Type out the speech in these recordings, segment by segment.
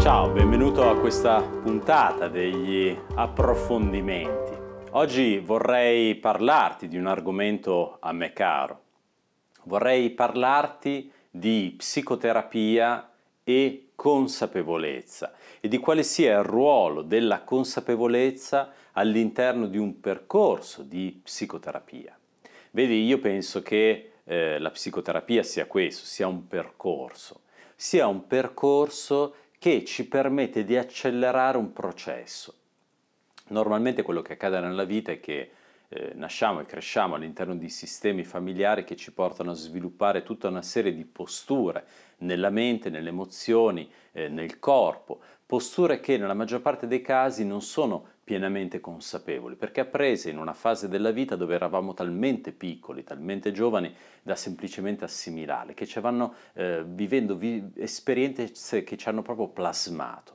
Ciao, benvenuto a questa puntata degli approfondimenti. Oggi vorrei parlarti di un argomento a me caro. Vorrei parlarti di psicoterapia e consapevolezza e di quale sia il ruolo della consapevolezza all'interno di un percorso di psicoterapia. Vedi, io penso che eh, la psicoterapia sia questo, sia un percorso, sia un percorso che ci permette di accelerare un processo. Normalmente quello che accade nella vita è che eh, nasciamo e cresciamo all'interno di sistemi familiari che ci portano a sviluppare tutta una serie di posture nella mente, nelle emozioni, eh, nel corpo, posture che nella maggior parte dei casi non sono pienamente consapevoli, perché apprese in una fase della vita dove eravamo talmente piccoli, talmente giovani da semplicemente assimilare, che ci vanno eh, vivendo vi- esperienze che ci hanno proprio plasmato.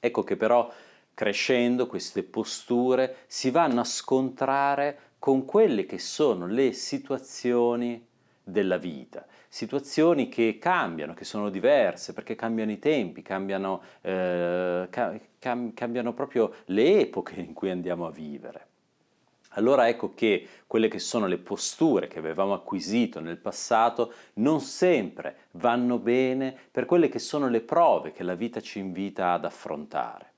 Ecco che però crescendo queste posture si vanno a scontrare con quelle che sono le situazioni della vita, situazioni che cambiano, che sono diverse, perché cambiano i tempi, cambiano, eh, cam- cambiano proprio le epoche in cui andiamo a vivere. Allora ecco che quelle che sono le posture che avevamo acquisito nel passato non sempre vanno bene per quelle che sono le prove che la vita ci invita ad affrontare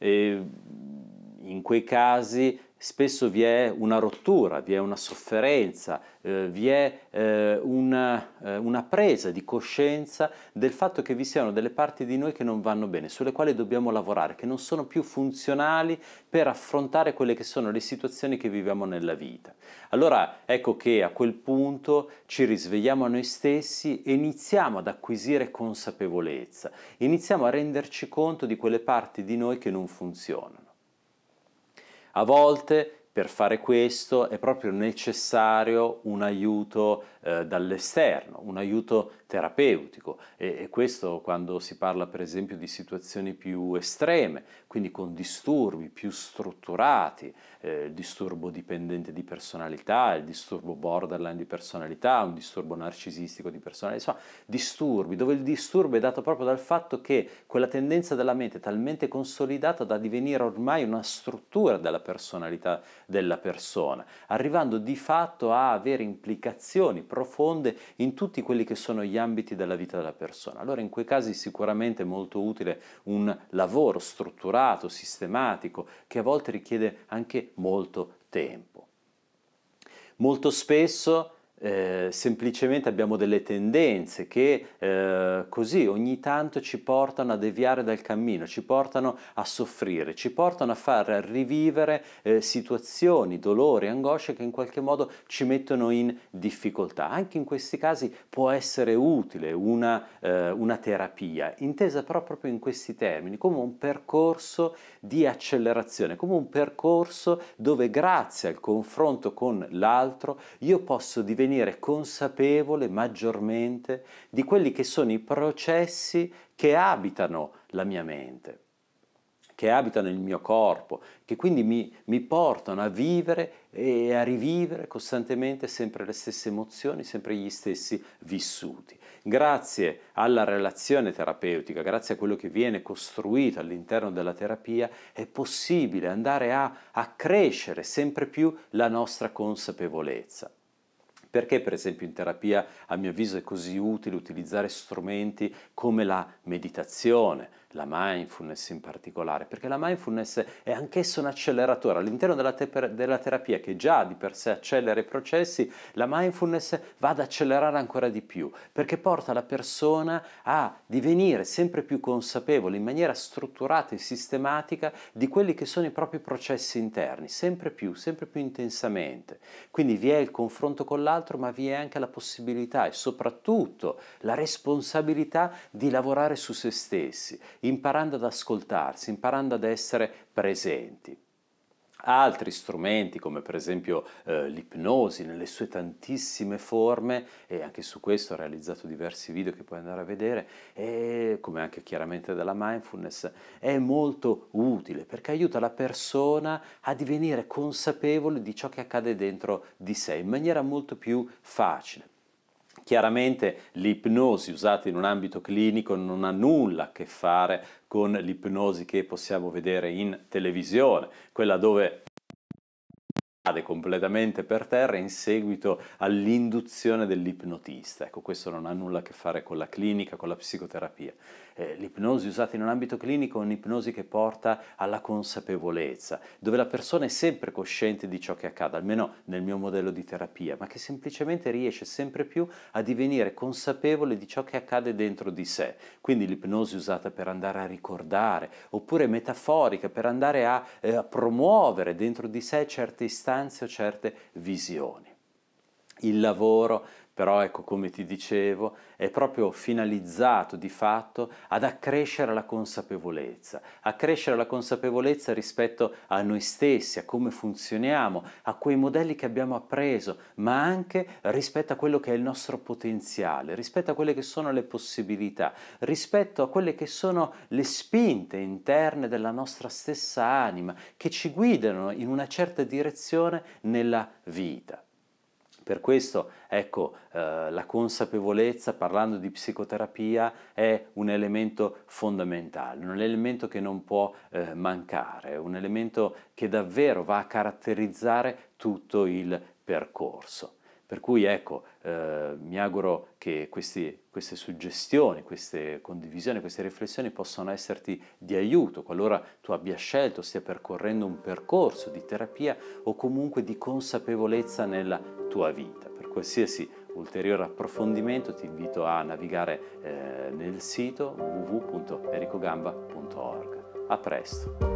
in quei casi spesso vi è una rottura, vi è una sofferenza, eh, vi è eh, una, eh, una, presa di coscienza del fatto che vi siano delle parti di noi che non vanno bene, sulle quali dobbiamo lavorare, che non sono più funzionali per affrontare quelle che sono le situazioni che viviamo nella vita. Allora ecco che a quel punto ci risvegliamo a noi stessi e iniziamo ad acquisire consapevolezza, iniziamo a renderci conto di quelle parti di noi che non funzionano. A volte per fare questo è proprio necessario un aiuto eh, dall'esterno, un aiuto terapeutico e, e, questo quando si parla per esempio di situazioni più estreme, quindi con disturbi più strutturati, eh, il disturbo dipendente di personalità, il disturbo borderline di personalità, un disturbo narcisistico di personalità, insomma disturbi dove il disturbo è dato proprio dal fatto che quella tendenza della mente è talmente consolidata da divenire ormai una struttura della personalità della persona, arrivando di fatto a avere implicazioni profonde in tutti quelli che sono gli ambiti ambiti della vita della persona. Allora in quei casi sicuramente è molto utile un lavoro strutturato, sistematico, che a volte richiede anche molto tempo. Molto spesso eh, semplicemente abbiamo delle tendenze che eh, così ogni tanto ci portano a deviare dal cammino, ci portano a soffrire, ci portano a far rivivere eh, situazioni, dolori, angosce che in qualche modo ci mettono in difficoltà. Anche in questi casi può essere utile una, eh, una terapia, intesa però proprio in questi termini, come un percorso di accelerazione, come un percorso dove grazie al confronto con l'altro io posso diventare divenire consapevole maggiormente di quelli che sono i processi che abitano la mia mente, che abitano il mio corpo, che quindi mi, mi portano a vivere e a rivivere costantemente sempre le stesse emozioni, sempre gli stessi vissuti. Grazie alla relazione terapeutica, grazie a quello che viene costruito all'interno della terapia, è possibile andare a accrescere sempre più la nostra consapevolezza. Perché per esempio in terapia a mio avviso è così utile utilizzare strumenti come la meditazione, la mindfulness in particolare, perché la mindfulness è anch'essa un acceleratore. All'interno della, te- della, terapia, che già di per sé accelera i processi, la mindfulness va ad accelerare ancora di più, perché porta la persona a divenire sempre più consapevole in maniera strutturata e sistematica di quelli che sono i propri processi interni, sempre più, sempre più intensamente. Quindi vi è il confronto con l'altro, ma vi è anche la possibilità e soprattutto la responsabilità di lavorare su se stessi imparando ad ascoltarsi, imparando ad essere presenti altri strumenti come per esempio eh, l'ipnosi nelle sue tantissime forme e anche su questo ho realizzato diversi video che puoi andare a vedere e come anche chiaramente della mindfulness è molto utile perché aiuta la persona a divenire consapevole di ciò che accade dentro di sé in maniera molto più facile Chiaramente l'ipnosi usata in un ambito clinico non ha nulla a che fare con l'ipnosi che possiamo vedere in televisione, quella dove cade completamente per terra in seguito all'induzione dell'ipnotista. Ecco, questo non ha nulla a che fare con la clinica, con la psicoterapia. Eh, l'ipnosi usata in un ambito clinico è un'ipnosi che porta alla consapevolezza, dove la persona è sempre cosciente di ciò che accade, almeno nel mio modello di terapia, ma che semplicemente riesce sempre più a divenire consapevole di ciò che accade dentro di sé. Quindi l'ipnosi usata per andare a ricordare, oppure metaforica, per andare a, eh, a promuovere dentro di sé certe istanze, circostanze o certe visioni il lavoro, però ecco come ti dicevo, è proprio finalizzato di fatto ad accrescere la consapevolezza, accrescere la consapevolezza rispetto a noi stessi, a come funzioniamo, a quei modelli che abbiamo appreso, ma anche rispetto a quello che è il nostro potenziale, rispetto a quelle che sono le possibilità, rispetto a quelle che sono le spinte interne della nostra stessa anima che ci guidano in una certa direzione nella vita. Per questo, ecco, eh, la consapevolezza, parlando di psicoterapia, è un elemento fondamentale, un elemento che non può eh, mancare, un elemento che davvero va a caratterizzare tutto il percorso. Per cui ecco, eh, mi auguro che questi, queste suggestioni, queste condivisioni, queste riflessioni possano esserti di aiuto qualora tu abbia scelto, stia percorrendo un percorso di terapia o comunque di consapevolezza nella tua vita. Per qualsiasi ulteriore approfondimento ti invito a navigare eh, nel sito www.ericogamba.org. A presto!